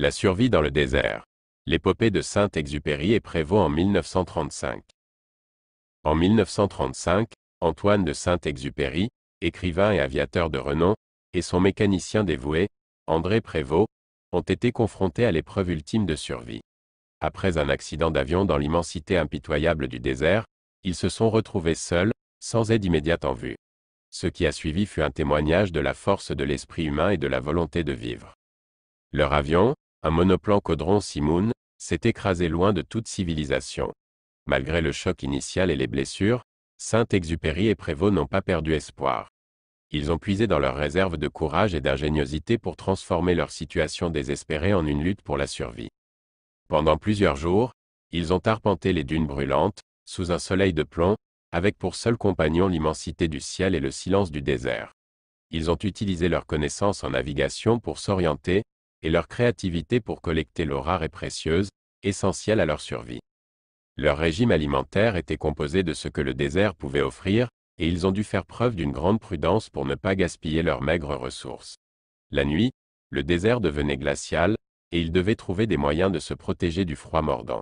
La survie dans le désert. L'épopée de Saint-Exupéry et Prévost en 1935. En 1935, Antoine de Saint-Exupéry, écrivain et aviateur de renom, et son mécanicien dévoué, André Prévost, ont été confrontés à l'épreuve ultime de survie. Après un accident d'avion dans l'immensité impitoyable du désert, ils se sont retrouvés seuls, sans aide immédiate en vue. Ce qui a suivi fut un témoignage de la force de l'esprit humain et de la volonté de vivre. Leur avion, un monoplan Caudron Simoun, s'est écrasé loin de toute civilisation. Malgré le choc initial et les blessures, Saint-Exupéry et Prévost n'ont pas perdu espoir. Ils ont puisé dans leurs réserves de courage et d'ingéniosité pour transformer leur situation désespérée en une lutte pour la survie. Pendant plusieurs jours, ils ont arpenté les dunes brûlantes, sous un soleil de plomb, avec pour seul compagnon l'immensité du ciel et le silence du désert. Ils ont utilisé leurs connaissances en navigation pour s'orienter, et leur créativité pour collecter l'eau rare et précieuse, essentielle à leur survie. Leur régime alimentaire était composé de ce que le désert pouvait offrir, et ils ont dû faire preuve d'une grande prudence pour ne pas gaspiller leurs maigres ressources. La nuit, le désert devenait glacial, et ils devaient trouver des moyens de se protéger du froid mordant.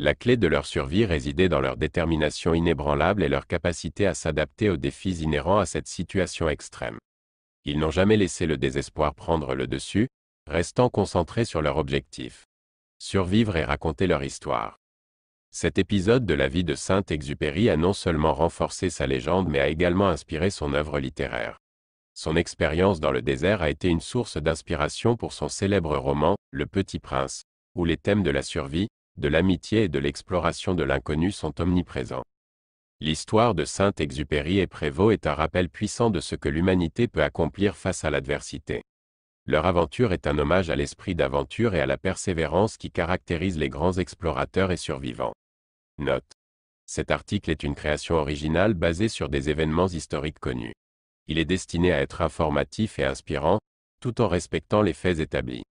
La clé de leur survie résidait dans leur détermination inébranlable et leur capacité à s'adapter aux défis inhérents à cette situation extrême. Ils n'ont jamais laissé le désespoir prendre le dessus, restant concentrés sur leur objectif. Survivre et raconter leur histoire. Cet épisode de la vie de Saint-Exupéry a non seulement renforcé sa légende mais a également inspiré son œuvre littéraire. Son expérience dans le désert a été une source d'inspiration pour son célèbre roman, Le Petit Prince, où les thèmes de la survie, de l'amitié et de l'exploration de l'inconnu sont omniprésents. L'histoire de Saint-Exupéry et Prévost est un rappel puissant de ce que l'humanité peut accomplir face à l'adversité leur aventure est un hommage à l'esprit d'aventure et à la persévérance qui caractérise les grands explorateurs et survivants. Note. Cet article est une création originale basée sur des événements historiques connus. Il est destiné à être informatif et inspirant, tout en respectant les faits établis.